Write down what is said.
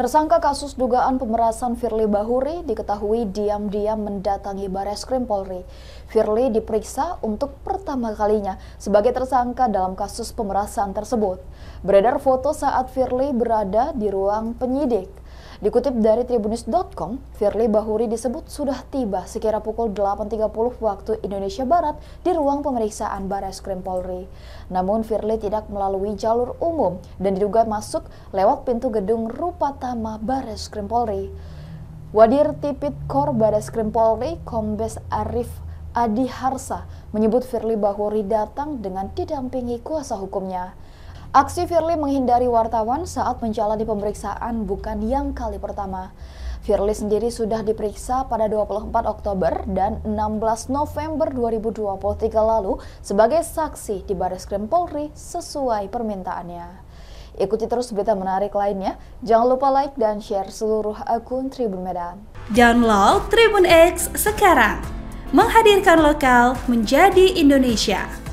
Tersangka kasus dugaan pemerasan Firly Bahuri diketahui diam-diam mendatangi Krim Polri. Firly diperiksa untuk pertama kalinya sebagai tersangka dalam kasus pemerasan tersebut. Beredar foto saat Firly berada di ruang penyidik. Dikutip dari tribunnews.com, Firly Bahuri disebut sudah tiba sekira pukul 8.30 waktu Indonesia Barat di ruang pemeriksaan Baris Krim Polri. Namun Firly tidak melalui jalur umum dan diduga masuk lewat pintu gedung Rupatama Baris Krim Polri. Wadir Tipit Kor Baris Krim Polri, Kombes Arif Adi Harsa menyebut Firly Bahuri datang dengan didampingi kuasa hukumnya. Aksi Firly menghindari wartawan saat menjalani pemeriksaan bukan yang kali pertama. Firly sendiri sudah diperiksa pada 24 Oktober dan 16 November 2023 lalu sebagai saksi di Baris Krim Polri sesuai permintaannya. Ikuti terus berita menarik lainnya. Jangan lupa like dan share seluruh akun Tribun Medan. Download Tribun X sekarang. Menghadirkan lokal menjadi Indonesia.